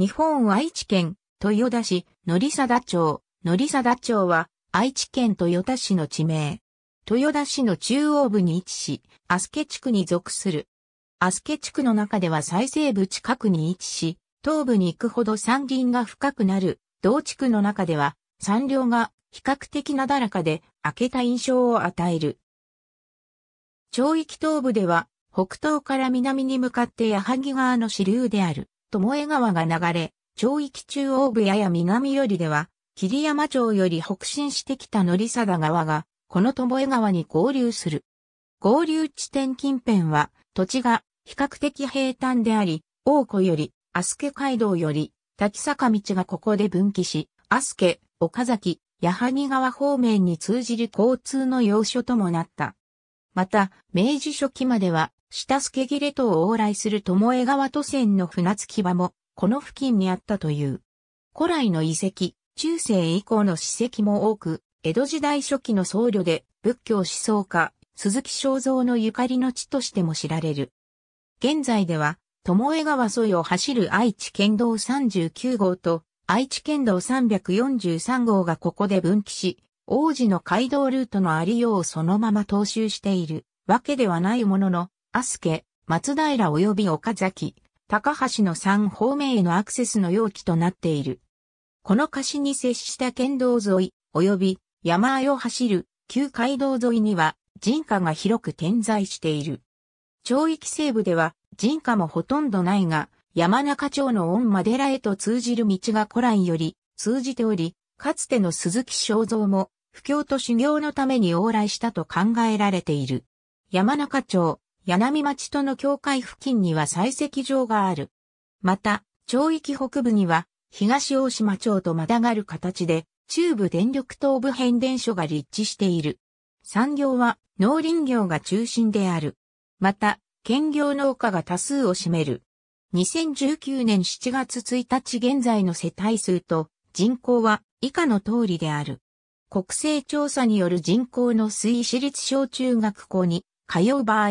日本愛知県豊田市さ貞町。さ貞町は愛知県豊田市の地名。豊田市の中央部に位置し、アスケ地区に属する。アスケ地区の中では最西部近くに位置し、東部に行くほど山林が深くなる。同地区の中では山稜が比較的なだらかで明けた印象を与える。町域東部では北東から南に向かって矢作川の支流である。巴川が流れ、町域中央部やや南寄りでは、桐山町より北進してきた則貞川が、この巴川に合流する。合流地点近辺は、土地が比較的平坦であり、大湖より、飛鳥街道より、滝坂道がここで分岐し、飛鳥、岡崎、矢作川方面に通じる交通の要所ともなった。また、明治初期までは、下助切れと往来する巴川渡船の船着き場も、この付近にあったという。古来の遺跡、中世以降の史跡も多く、江戸時代初期の僧侶で仏教思想家、鈴木正三のゆかりの地としても知られる。現在では、巴川沿いを走る愛知県道39号と愛知県道343号がここで分岐し、王子の街道ルートのありようをそのまま踏襲しているわけではないものの、アスケ、松平及び岡崎、高橋の3方面へのアクセスの容器となっている。この貸に接した県道沿い、及び山あいを走る旧街道沿いには人家が広く点在している。町域西部では人家もほとんどないが、山中町の御間寺へと通じる道が古来より通じており、かつての鈴木正蔵も、不況と修行のために往来したと考えられている。山中町、柳町との境界付近には採石場がある。また、町域北部には、東大島町とまたがる形で、中部電力東部変電所が立地している。産業は農林業が中心である。また、兼業農家が多数を占める。2019年7月1日現在の世帯数と人口は以下の通りである。国勢調査による人口の推移私立小中学校に通う場合、